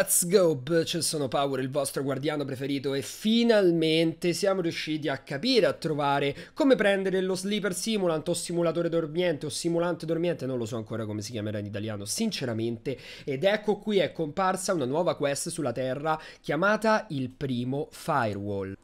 Let's go, bitch! Sono Power, il vostro guardiano preferito e finalmente siamo riusciti a capire, a trovare come prendere lo sleeper simulant o simulatore dormiente o simulante dormiente, non lo so ancora come si chiamerà in italiano, sinceramente. Ed ecco qui è comparsa una nuova quest sulla Terra chiamata il primo Firewall.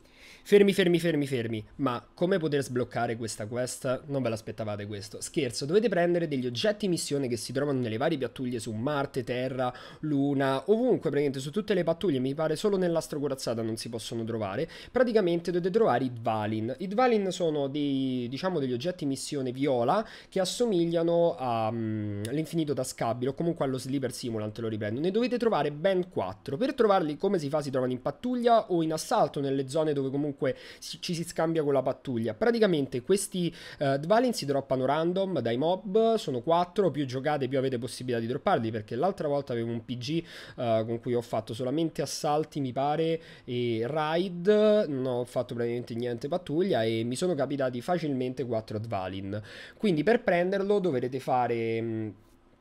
Fermi, fermi, fermi, fermi. Ma come poter sbloccare questa quest? Non ve l'aspettavate questo. Scherzo, dovete prendere degli oggetti missione che si trovano nelle varie pattuglie su Marte, Terra, Luna, ovunque, praticamente su tutte le pattuglie, mi pare solo nell'astro corazzata non si possono trovare. Praticamente dovete trovare i Dvalin. I Dvalin sono dei, diciamo, degli oggetti missione viola che assomigliano mm, all'infinito um, tascabile o comunque allo Sleeper Simulant, lo riprendo. Ne dovete trovare ben 4. Per trovarli come si fa? Si trovano in pattuglia o in assalto nelle zone dove comunque comunque ci si scambia con la pattuglia. Praticamente questi uh, Dvalin si droppano random dai mob, sono 4, più giocate più avete possibilità di dropparli, perché l'altra volta avevo un PG uh, eh, con cui ho fatto solamente assalti, mi pare, e raid, non ho fatto praticamente niente pattuglia e mi sono capitati facilmente 4 Dvalin. Quindi per prenderlo dovrete fare... Mh, mm,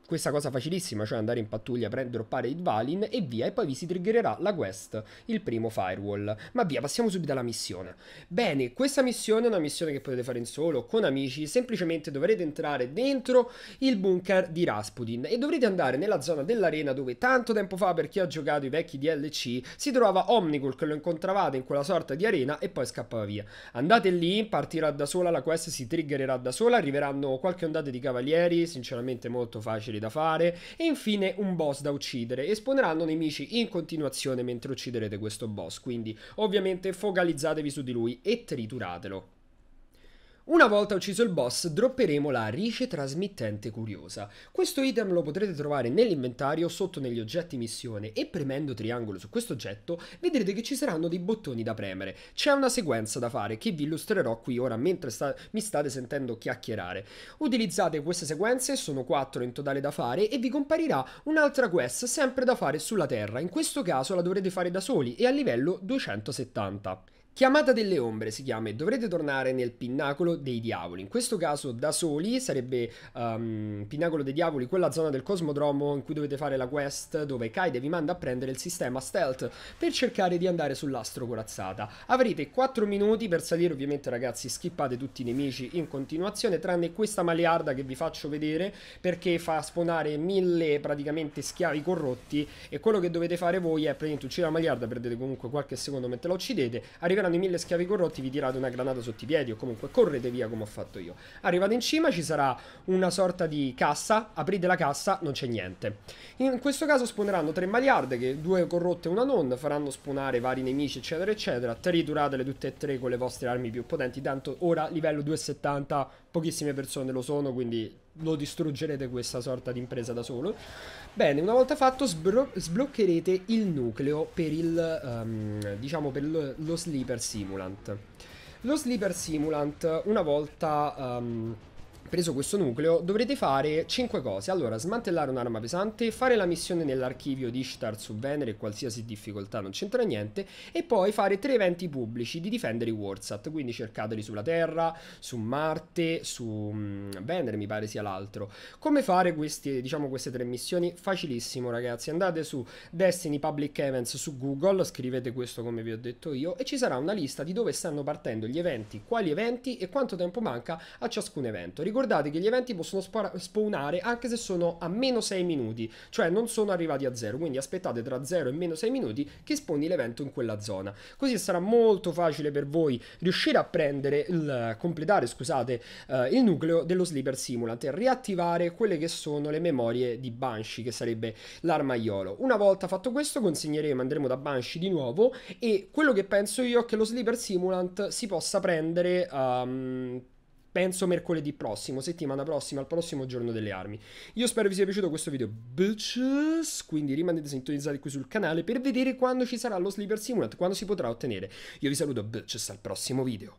questa cosa facilissima, cioè andare in pattuglia, prendere, droppare il Valin e via, e poi vi si triggererà la quest, il primo firewall. Ma via, passiamo subito alla missione. Bene, questa missione è una missione che potete fare in solo, con amici, semplicemente dovrete entrare dentro il bunker di Rasputin e dovrete andare nella zona dell'arena dove tanto tempo fa, per chi ha giocato i vecchi DLC, si trovava Omnigul che lo incontravate in quella sorta di arena e poi scappava via. Andate lì, partirà da sola, la quest si triggererà da sola, arriveranno qualche ondata di cavalieri, sinceramente molto facile puzzoli da fare e infine un boss da uccidere Esponeranno nemici in continuazione mentre ucciderete questo boss, quindi ovviamente focalizzatevi su di lui e trituratelo. Una volta ucciso il boss, dropperemo la Rice Trasmittente Curiosa. Questo item lo potrete trovare nell'inventario, sotto negli oggetti missione e premendo triangolo su questo oggetto vedrete che ci saranno dei bottoni da premere. C'è una sequenza da fare che vi illustrerò qui ora mentre sta mi state sentendo chiacchierare. Utilizzate queste sequenze, sono 4 in totale da fare e vi comparirà un'altra quest sempre da fare sulla Terra, in questo caso la dovrete fare da soli e a livello 270. Chiamata delle ombre si chiama e dovrete tornare nel pinnacolo dei diavoli. In questo caso da soli sarebbe um, pinnacolo dei diavoli, quella zona del cosmodromo in cui dovete fare la quest dove Kaide vi manda a prendere il sistema stealth per cercare di andare sull'astro corazzata. Avrete 4 minuti per salire, ovviamente ragazzi skippate tutti i nemici in continuazione tranne questa maliarda che vi faccio vedere perché fa spawnare mille praticamente schiavi corrotti e quello che dovete fare voi è praticamente uccidere la maliarda, perdete comunque qualche secondo mentre la uccidete, arriverà erano i mille schiavi corrotti, vi tirate una granata sotto i piedi o comunque correte via come ho fatto io. Arrivate in cima, ci sarà una sorta di cassa, aprite la cassa, non c'è niente. In questo caso spawneranno tre maliarde, che due corrotte e una non, faranno spawnare vari nemici eccetera eccetera, trituratele tutte e tre con le vostre armi più potenti, tanto ora livello 270, pochissime persone lo sono, quindi lo distruggerete questa sorta di impresa da solo. Bene, una volta fatto sbloccherete il nucleo per, il, um, diciamo per lo, lo Sleeper Simulant. Lo Sleeper Simulant, una volta... Um, preso questo nucleo, dovrete fare 5 cose. Allora, smantellare un'arma pesante, fare la missione nell'archivio di Ishtar su Venere, qualsiasi difficoltà non c'entra niente, e poi fare tre eventi pubblici di difendere i Warsat, quindi cercateli sulla Terra, su Marte, su mm, Venere mi pare sia l'altro. Come fare questi, diciamo, queste tre missioni? Facilissimo ragazzi, andate su Destiny Public Events su Google, scrivete questo come vi ho detto io, e ci sarà una lista di dove stanno partendo gli eventi, quali eventi e quanto tempo manca a ciascun evento. Ricordate che gli eventi possono spawnare anche se sono a meno 6 minuti, cioè non sono arrivati a 0, quindi aspettate tra 0 e meno 6 minuti che spawni l'evento in quella zona. Così sarà molto facile per voi riuscire a prendere, il, completare scusate, eh, il nucleo dello Sleeper Simulant e riattivare quelle che sono le memorie di Banshee, che sarebbe l'armaiolo. Una volta fatto questo consegneremo, andremo da Banshee di nuovo e quello che penso io è che lo Sleeper Simulant si possa prendere... Um, penso mercoledì prossimo, settimana prossima, al prossimo giorno delle armi. Io spero vi sia piaciuto questo video, bitches, quindi rimanete sintonizzati qui sul canale per vedere quando ci sarà lo Sleeper Simulant, quando si potrà ottenere. Io vi saluto, bitches, al prossimo video.